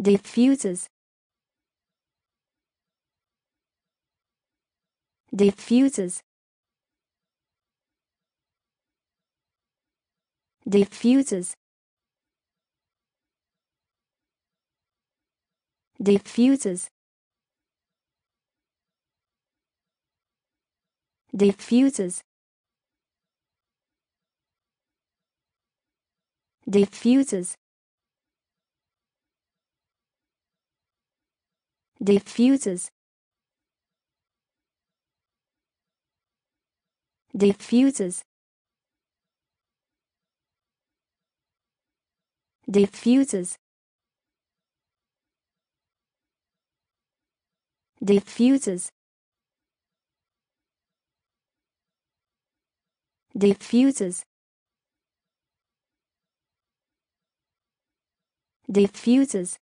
diffuses diffuses diffuses diffuses diffuses diffuses diffuses diffuses diffuses diffuses diffuses diffuses